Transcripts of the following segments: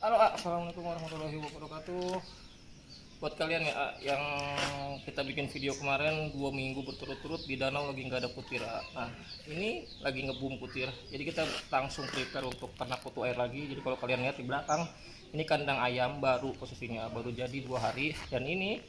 Halo, assalamualaikum warahmatullahi wabarakatuh. Buat kalian ya yang kita bikin video kemarin dua minggu berturut-turut di danau lagi nggak ada putir. Nah ini lagi ngebum putir. Jadi kita langsung prepare untuk kena kutu air lagi. Jadi kalau kalian lihat di belakang ini kandang ayam baru posisinya baru jadi dua hari dan ini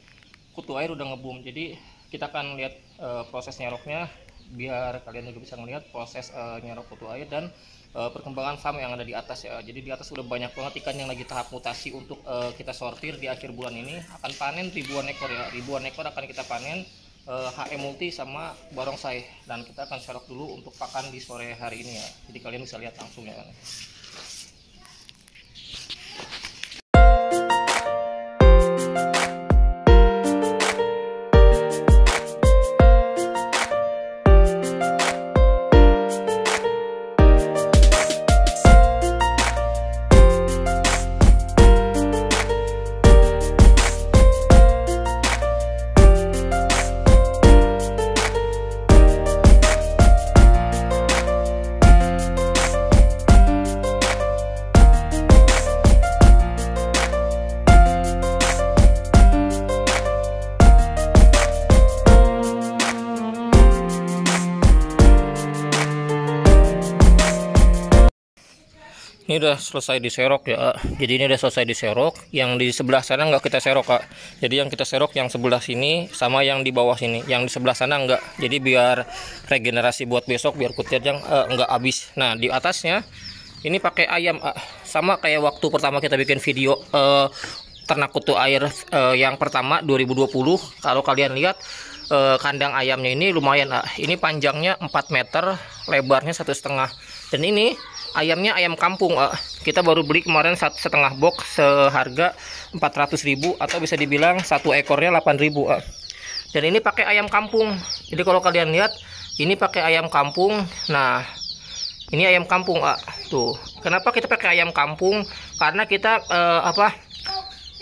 kutu air udah ngebum. Jadi kita akan lihat e, eh, proses nyeroknya biar kalian juga bisa melihat proses e, eh, nyerok kutu air dan uh, perkembangan farm yang ada di atas ya. Jadi di atas sudah banyak banget ikan yang lagi tahap mutasi untuk uh, kita sortir di akhir bulan ini akan panen ribuan ekor ya. Ribuan ekor akan kita panen uh, HM multi sama barongsai dan kita akan serok dulu untuk pakan di sore hari ini ya. Jadi kalian bisa lihat langsung ya kan. ini udah selesai diserok ya jadi ini udah selesai diserok yang di sebelah sana nggak kita serok kak jadi yang kita serok yang sebelah sini sama yang di bawah sini yang di sebelah sana nggak jadi biar regenerasi buat besok biar kutir yang uh, eh, nggak habis nah di atasnya ini pakai ayam uh, sama kayak waktu pertama kita bikin video uh, ternak kutu air uh, yang pertama 2020 kalau kalian lihat kandang ayamnya ini lumayan ah. ini panjangnya 4 meter lebarnya satu setengah dan ini ayamnya ayam kampung uh. kita baru beli kemarin satu setengah box seharga 400.000 atau bisa dibilang satu ekornya 8.000 uh. Eh. dan ini pakai ayam kampung jadi kalau kalian lihat ini pakai ayam kampung nah ini ayam kampung uh. tuh kenapa kita pakai ayam kampung karena kita uh, apa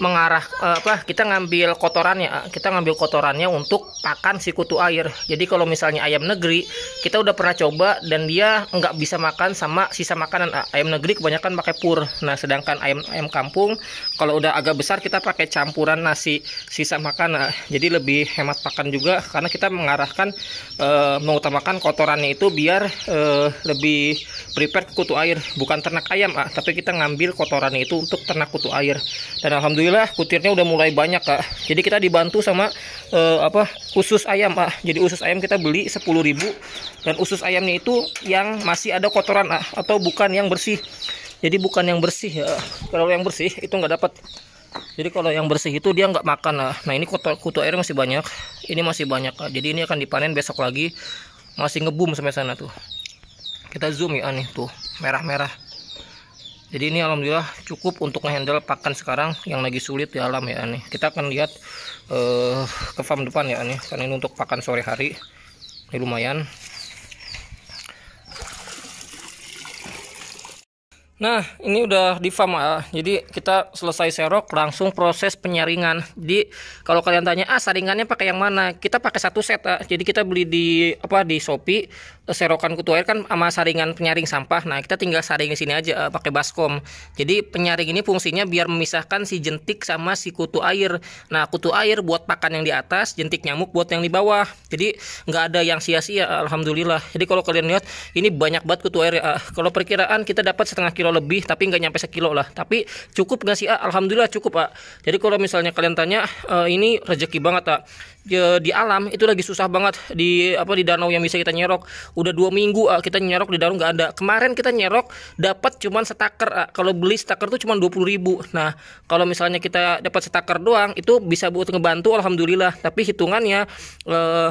mengarah uh, apa kita ngambil kotorannya eh, kita ngambil kotorannya untuk pakan si kutu air jadi kalau misalnya ayam negeri kita udah pernah coba dan dia nggak bisa makan sama sisa makanan ayam negeri kebanyakan pakai pur nah sedangkan ayam ayam kampung kalau udah agak besar kita pakai campuran nasi sisa makanan jadi lebih hemat pakan juga karena kita mengarahkan uh, mengutamakan kotorannya itu biar uh, lebih prepare kutu air bukan ternak ayam uh, tapi kita ngambil kotorannya itu untuk ternak kutu air dan alhamdulillah alhamdulillah kutirnya udah mulai banyak kak jadi kita dibantu sama uh, apa usus ayam ah jadi usus ayam kita beli ribu. dan usus ayamnya itu yang masih ada kotoran ah atau bukan yang bersih jadi bukan yang bersih ya kalau yang bersih itu nggak dapat jadi kalau yang bersih itu dia nggak makan ah nah ini kotor kutu air masih banyak ini masih banyak ah. jadi ini akan dipanen besok lagi masih ngebum sampai sana tuh kita zoom ya nih tuh merah-merah jadi ini alhamdulillah cukup untuk handle pakan sekarang yang lagi sulit di alam ya nih kita akan lihat uh, ke farm depan ya nih karena ini untuk pakan sore hari ini lumayan Nah, ini udah di farm ya. Jadi kita selesai serok langsung proses penyaringan. Jadi kalau kalian tanya, "Ah, saringannya pakai yang mana?" Kita pakai satu set. Ah. Jadi kita beli di apa di Shopee eh, serokan kutu air kan sama saringan penyaring sampah. Nah, kita tinggal saring di sini aja ah, pakai baskom. Jadi penyaring ini fungsinya biar memisahkan si jentik sama si kutu air. Nah, kutu air buat pakan yang di atas, jentik nyamuk buat yang di bawah. Jadi nggak ada yang sia-sia, alhamdulillah. Jadi kalau kalian lihat ini banyak banget kutu air ya. Kalau perkiraan kita dapat setengah kilo lebih tapi nggak nyampe sekilo lah tapi cukup nggak sih ah? alhamdulillah cukup pak ah. jadi kalau misalnya kalian tanya uh, ini rezeki banget pak ah. ya, di alam itu lagi susah banget di apa di danau yang bisa kita nyerok udah dua minggu ah, kita nyerok di danau nggak ada kemarin kita nyerok dapat cuman setaker ah. kalau beli setaker tuh cuma dua ribu nah kalau misalnya kita dapat setaker doang itu bisa buat ngebantu alhamdulillah tapi hitungannya uh,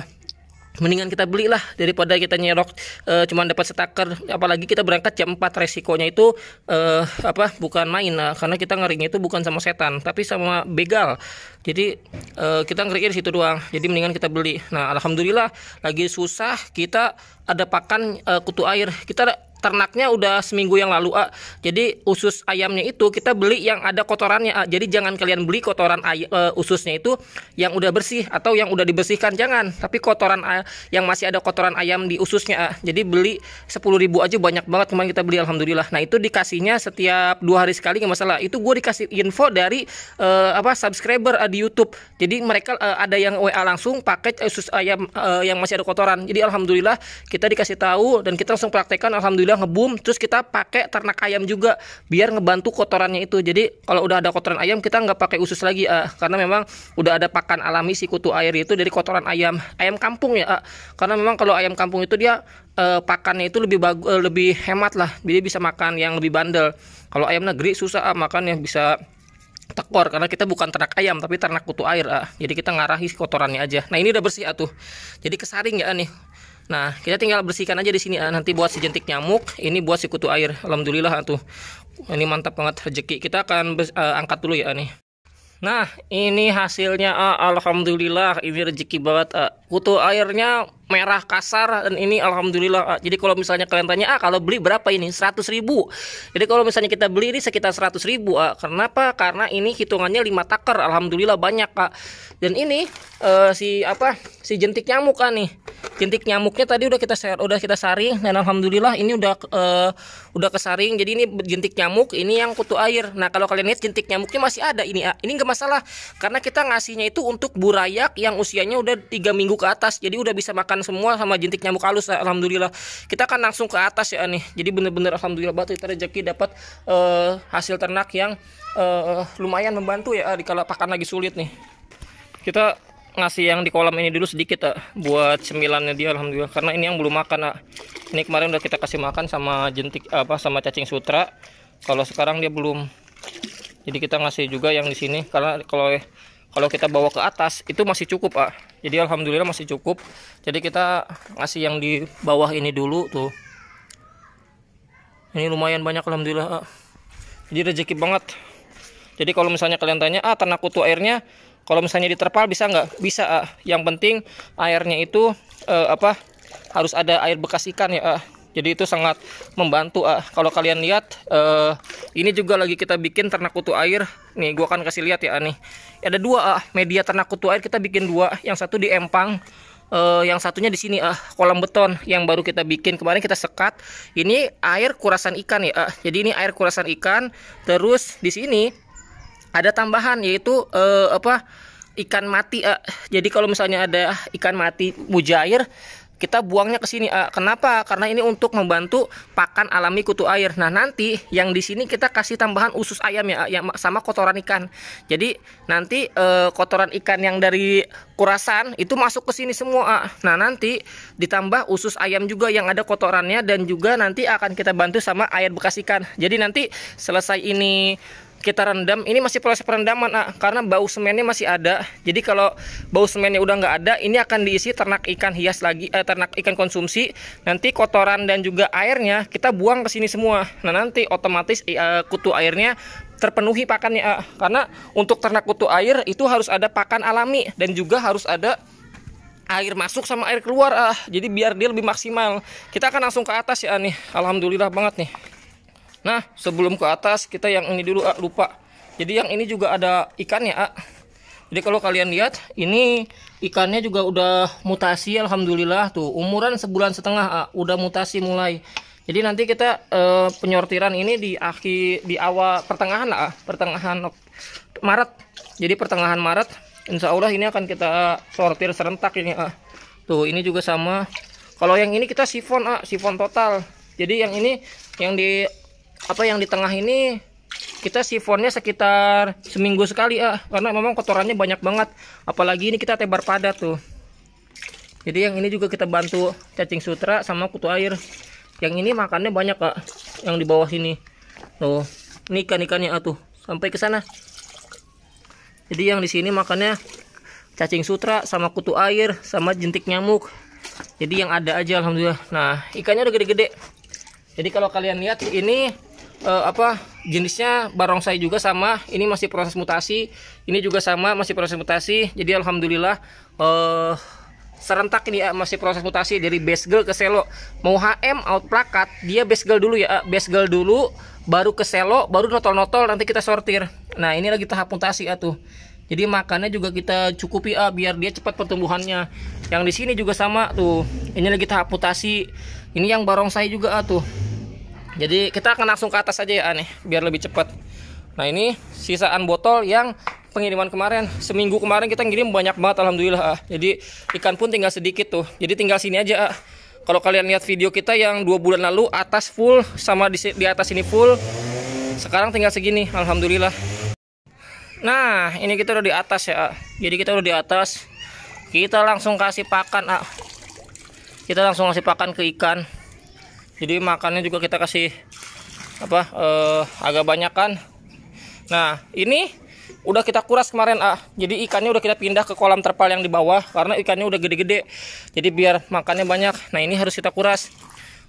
mendingan kita belilah daripada kita nyerok e, cuman dapat setaker apalagi kita berangkat jam 4 resikonya itu e, apa bukan main nah, karena kita ngerinya itu bukan sama setan tapi sama begal jadi uh, kita ngeriknya situ doang jadi mendingan kita beli nah alhamdulillah lagi susah kita ada pakan uh, kutu air kita ternaknya udah seminggu yang lalu A. Jadi usus ayamnya itu kita beli yang ada kotorannya A. Jadi jangan kalian beli kotoran uh, ususnya itu yang udah bersih atau yang udah dibersihkan jangan. Tapi kotoran A yang masih ada kotoran ayam di ususnya A. Jadi beli 10.000 aja banyak banget kemarin kita beli alhamdulillah. Nah, itu dikasihnya setiap dua hari sekali nggak masalah. Itu gue dikasih info dari uh, apa subscriber A di YouTube. Jadi mereka uh, ada yang WA langsung pakai uh, sus eh, ayam uh, yang masih ada kotoran. Jadi alhamdulillah kita dikasih tahu dan kita langsung praktekkan alhamdulillah ngebum. Terus kita pakai ternak ayam juga biar ngebantu kotorannya itu. Jadi kalau udah ada kotoran ayam kita nggak pakai usus lagi uh, karena memang udah ada pakan alami si kutu air itu dari kotoran ayam. Ayam kampung ya. Uh, karena memang kalau ayam kampung itu dia uh, pakannya itu lebih bagus lebih hemat lah. Jadi bisa makan yang lebih bandel. Kalau ayam negeri susah makan yang bisa tekor karena kita bukan ternak ayam tapi ternak kutu air ah. jadi kita ngarahi kotorannya aja nah ini udah bersih atuh. Ah, jadi kesaring ya ah, nih nah kita tinggal bersihkan aja di sini ah. nanti buat si jentik nyamuk ini buat si kutu air alhamdulillah atuh. Ah, ini mantap banget rezeki kita akan uh, angkat dulu ya nih Nah, ini hasilnya ah, alhamdulillah ini rezeki banget. Ah. Kutu airnya merah kasar dan ini alhamdulillah. Ah. Jadi kalau misalnya kalian tanya, "Ah, kalau beli berapa ini?" 100 ribu Jadi kalau misalnya kita beli ini sekitar 100 ribu Ah. Kenapa? Karena ini hitungannya 5 taker. Alhamdulillah banyak, Kak. Ah. Dan ini uh, si apa? Si jentik nyamuk ah nih. Jentik nyamuknya tadi udah kita share, udah kita saring dan alhamdulillah ini udah uh, udah kesaring. Jadi ini jentik nyamuk, ini yang kutu air. Nah, kalau kalian lihat jentik nyamuknya masih ada ini, ah. Ini masalah karena kita ngasihnya itu untuk burayak yang usianya udah tiga minggu ke atas jadi udah bisa makan semua sama jentik nyamuk halus alhamdulillah kita akan langsung ke atas ya nih jadi bener-bener alhamdulillah batu kita rezeki dapat uh, hasil ternak yang uh, lumayan membantu ya di kalau pakan lagi sulit nih kita ngasih yang di kolam ini dulu sedikit ah, buat cemilannya dia alhamdulillah karena ini yang belum makan ah. ini kemarin udah kita kasih makan sama jentik apa sama cacing sutra kalau sekarang dia belum jadi kita ngasih juga yang di sini karena kalau kalau kita bawa ke atas itu masih cukup pak jadi alhamdulillah masih cukup jadi kita ngasih yang di bawah ini dulu tuh ini lumayan banyak alhamdulillah pak. jadi rezeki banget jadi kalau misalnya kalian tanya ah tanah kutu airnya kalau misalnya diterpal bisa nggak bisa pak. yang penting airnya itu eh, apa harus ada air bekas ikan ya pak jadi itu sangat membantu ah. kalau kalian lihat eh, ini juga lagi kita bikin ternak kutu air nih gua akan kasih lihat ya nih ada dua ah. media ternak kutu air kita bikin dua yang satu di empang eh, yang satunya di sini ah kolam beton yang baru kita bikin kemarin kita sekat ini air kurasan ikan ya ah. jadi ini air kurasan ikan terus di sini ada tambahan yaitu eh, apa ikan mati uh, jadi kalau misalnya ada ikan mati mujair kita buangnya ke sini. Uh, kenapa? Karena ini untuk membantu pakan alami kutu air. Nah, nanti yang di sini kita kasih tambahan usus ayam ya, yang sama kotoran ikan. Jadi nanti uh, kotoran ikan yang dari kurasan itu masuk ke sini semua. Uh. Nah, nanti ditambah usus ayam juga yang ada kotorannya dan juga nanti akan kita bantu sama air bekas ikan. Jadi nanti selesai ini kita rendam ini masih proses perendaman ah, karena bau semennya masih ada jadi kalau bau semennya udah nggak ada ini akan diisi ternak ikan hias lagi eh, ternak ikan konsumsi nanti kotoran dan juga airnya kita buang ke sini semua nah nanti otomatis eh, kutu airnya terpenuhi pakannya ah. karena untuk ternak kutu air itu harus ada pakan alami dan juga harus ada air masuk sama air keluar ah jadi biar dia lebih maksimal kita akan langsung ke atas ya nih alhamdulillah banget nih Nah, sebelum ke atas kita yang ini dulu, ah, lupa. Jadi yang ini juga ada ikannya, ah. Jadi kalau kalian lihat, ini ikannya juga udah mutasi, alhamdulillah tuh. Umuran sebulan setengah, ah, udah mutasi mulai. Jadi nanti kita eh, penyortiran ini di akhir di awal pertengahan lah, pertengahan Maret. Jadi pertengahan Maret, Insya Allah ini akan kita sortir serentak ini, ah. Tuh, ini juga sama. Kalau yang ini kita sifon, ah, sifon total. Jadi yang ini yang di apa yang di tengah ini kita sifonnya sekitar seminggu sekali ah karena memang kotorannya banyak banget apalagi ini kita tebar padat tuh jadi yang ini juga kita bantu cacing sutra sama kutu air yang ini makannya banyak kak ah, yang di bawah sini tuh ini ikan ikannya atuh ah, sampai ke sana jadi yang di sini makannya cacing sutra sama kutu air sama jentik nyamuk jadi yang ada aja alhamdulillah nah ikannya udah gede-gede jadi kalau kalian lihat ini uh, apa jenisnya barongsai juga sama ini masih proses mutasi ini juga sama masih proses mutasi jadi alhamdulillah uh, serentak ini ya, masih proses mutasi dari base girl ke selo mau HM out plakat dia base girl dulu ya base girl dulu baru ke selo baru notol-notol nanti kita sortir nah ini lagi tahap mutasi ya tuh jadi makannya juga kita cukupi ya, biar dia cepat pertumbuhannya yang di sini juga sama tuh ini lagi tahap mutasi ini yang barongsai juga ya, tuh jadi kita akan langsung ke atas aja ya aneh biar lebih cepat nah ini sisaan botol yang pengiriman kemarin seminggu kemarin kita ngirim banyak banget alhamdulillah ah. jadi ikan pun tinggal sedikit tuh jadi tinggal sini aja ah. kalau kalian lihat video kita yang dua bulan lalu atas full sama di, di atas ini full sekarang tinggal segini alhamdulillah nah ini kita udah di atas ya ah. jadi kita udah di atas kita langsung kasih pakan ah. kita langsung kasih pakan ke ikan jadi makannya juga kita kasih apa eh, agak banyak kan nah ini udah kita kuras kemarin ah jadi ikannya udah kita pindah ke kolam terpal yang di bawah karena ikannya udah gede-gede jadi biar makannya banyak nah ini harus kita kuras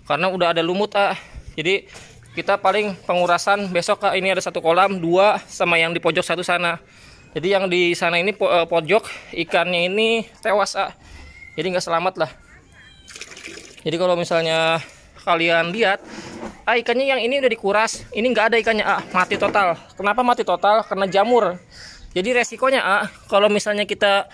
karena udah ada lumut ah jadi kita paling pengurasan besok ah, ini ada satu kolam dua sama yang di pojok satu sana jadi yang di sana ini po eh, pojok ikannya ini tewas ah jadi nggak selamat lah jadi kalau misalnya kalian lihat ah ikannya yang ini udah dikuras ini nggak ada ikannya ah mati total kenapa mati total karena jamur jadi resikonya ah kalau misalnya kita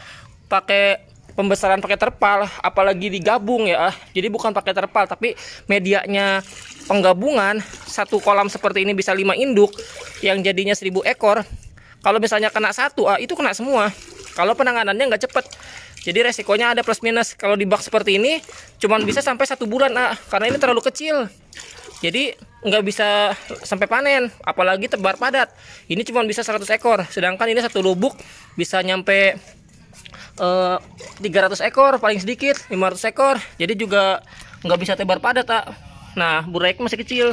pakai pembesaran pakai terpal apalagi digabung ya ah jadi bukan pakai terpal tapi medianya penggabungan satu kolam seperti ini bisa lima induk yang jadinya seribu ekor kalau misalnya kena satu ah itu kena semua kalau penanganannya nggak cepet jadi resikonya ada plus minus. Kalau di bak seperti ini, cuman bisa sampai satu bulan ah, karena ini terlalu kecil. Jadi nggak bisa sampai panen, apalagi tebar padat. Ini cuma bisa 100 ekor, sedangkan ini satu lubuk bisa nyampe eh, 300 ekor paling sedikit, 500 ekor. Jadi juga nggak bisa tebar padat, tak. Ah. Nah, burek masih kecil.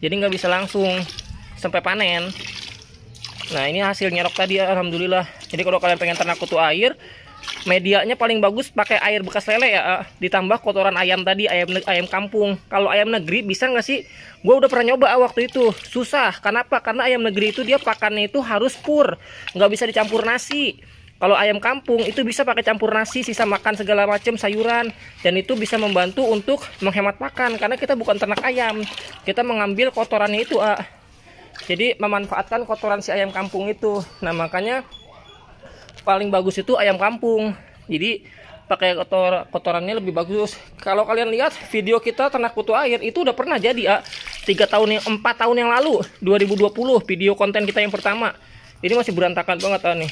Jadi nggak bisa langsung sampai panen. Nah, ini hasil nyerok tadi alhamdulillah. Jadi kalau kalian pengen ternak kutu air, medianya paling bagus pakai air bekas lele ya eh. ditambah kotoran ayam tadi ayam ayam kampung kalau ayam negeri bisa nggak sih gue udah pernah nyoba eh, waktu itu susah kenapa karena ayam negeri itu dia pakannya itu harus pur nggak bisa dicampur nasi kalau ayam kampung itu bisa pakai campur nasi, sisa makan segala macam sayuran dan itu bisa membantu untuk menghemat pakan karena kita bukan ternak ayam. Kita mengambil kotorannya itu, ah. Jadi memanfaatkan kotoran si ayam kampung itu. Nah, makanya paling bagus itu ayam kampung jadi pakai kotor kotorannya lebih bagus kalau kalian lihat video kita ternak kutu air itu udah pernah jadi ya tiga tahun yang empat tahun yang lalu 2020 video konten kita yang pertama ini masih berantakan banget ah, nih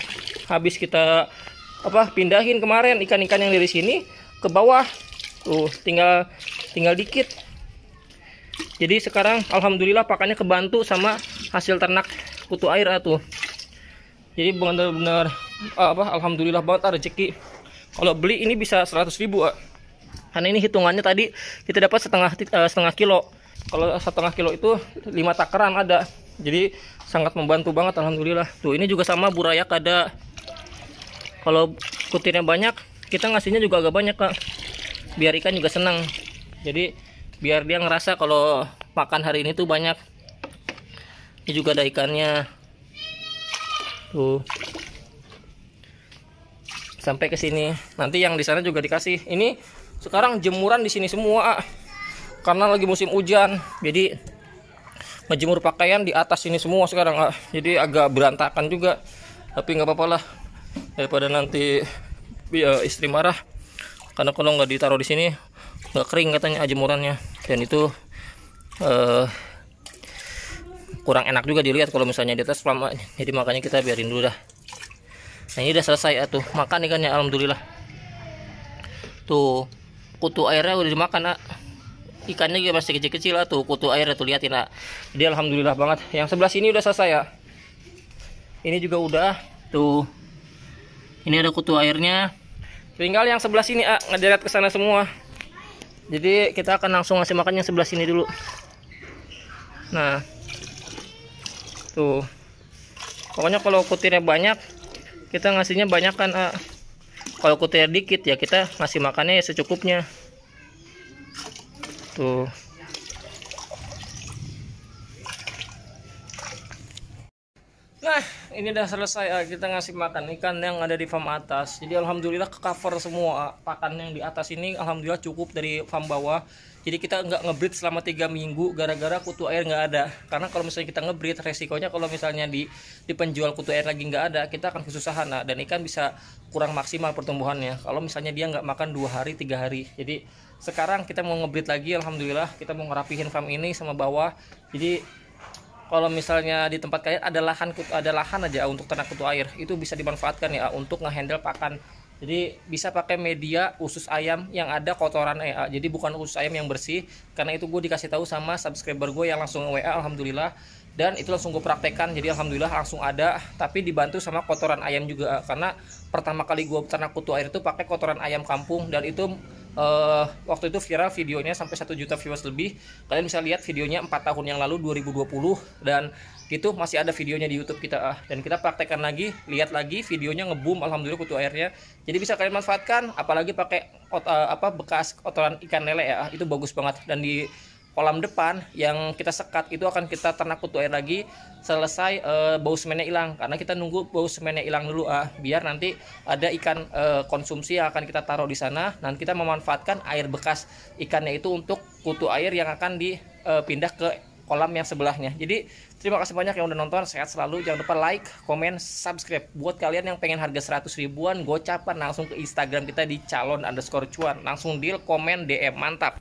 habis kita apa pindahin kemarin ikan-ikan yang dari sini ke bawah tuh tinggal tinggal dikit jadi sekarang alhamdulillah pakannya kebantu sama hasil ternak kutu air ah, tuh jadi benar-benar Ah, apa alhamdulillah banget ada ah, rezeki kalau beli ini bisa 100 ribu ah. karena ini hitungannya tadi kita dapat setengah uh, setengah kilo kalau setengah kilo itu lima takaran ada jadi sangat membantu banget alhamdulillah tuh ini juga sama burayak ada kalau kutirnya banyak kita ngasihnya juga agak banyak kak biar ikan juga senang jadi biar dia ngerasa kalau makan hari ini tuh banyak ini juga ada ikannya tuh sampai ke sini. Nanti yang di sana juga dikasih. Ini sekarang jemuran di sini semua ah. karena lagi musim hujan. Jadi ngejemur pakaian di atas ini semua sekarang. Ah. Jadi agak berantakan juga. Tapi nggak apa-apa lah daripada nanti ya, istri marah karena kalau nggak ditaruh di sini nggak kering katanya jemurannya dan itu uh, kurang enak juga dilihat kalau misalnya di atas lama jadi makanya kita biarin dulu dah nah ini udah selesai ya, tuh makan ikannya alhamdulillah tuh kutu airnya udah dimakan nak ikannya juga masih kecil-kecil lah tuh kutu airnya tuh liatin nak dia alhamdulillah banget yang sebelah sini udah selesai ya ini juga udah tuh ini ada kutu airnya tinggal yang sebelah sini ah ngederet ke sana semua jadi kita akan langsung ngasih makan yang sebelah sini dulu nah tuh pokoknya kalau kutirnya banyak kita ngasihnya banyak kan ah. kalau kutir dikit ya kita ngasih makannya ya secukupnya tuh ini udah selesai eh, kita ngasih makan ikan yang ada di farm atas jadi alhamdulillah ke cover semua eh, pakan yang di atas ini alhamdulillah cukup dari farm bawah jadi kita nggak ngebreed selama tiga minggu gara-gara kutu air nggak ada karena kalau misalnya kita ngebreed resikonya kalau misalnya di di penjual kutu air lagi nggak ada kita akan kesusahan nah, dan ikan bisa kurang maksimal pertumbuhannya kalau misalnya dia nggak makan dua hari tiga hari jadi sekarang kita mau ngebreed lagi alhamdulillah kita mau ngerapihin farm ini sama bawah jadi kalau misalnya di tempat kalian ada lahan ada lahan aja ah, untuk ternak kutu air itu bisa dimanfaatkan ya ah, untuk ngehandle pakan jadi bisa pakai media usus ayam yang ada kotoran ya jadi bukan usus ayam yang bersih karena itu gue dikasih tahu sama subscriber gue yang langsung WA alhamdulillah dan itu langsung gue praktekkan jadi alhamdulillah langsung ada tapi dibantu sama kotoran ayam juga karena pertama kali gue ternak kutu air itu pakai kotoran ayam kampung dan itu uh, waktu itu viral videonya sampai 1 juta viewers lebih. Kalian bisa lihat videonya 4 tahun yang lalu 2020 dan itu masih ada videonya di YouTube kita ah. dan kita praktekkan lagi, lihat lagi videonya ngeboom alhamdulillah kutu airnya. Jadi bisa kalian manfaatkan apalagi pakai uh, apa bekas kotoran ikan lele ya. Itu bagus banget dan di kolam depan yang kita sekat itu akan kita ternak kutu air lagi selesai e, bau semennya hilang karena kita nunggu bau semennya hilang dulu ah biar nanti ada ikan e, konsumsi yang akan kita taruh di sana dan kita memanfaatkan air bekas ikannya itu untuk kutu air yang akan dipindah eh, ke kolam yang sebelahnya jadi terima kasih banyak yang udah nonton sehat selalu jangan lupa like komen subscribe buat kalian yang pengen harga 100 ribuan gocapan langsung ke instagram kita di calon underscore cuan langsung deal komen DM mantap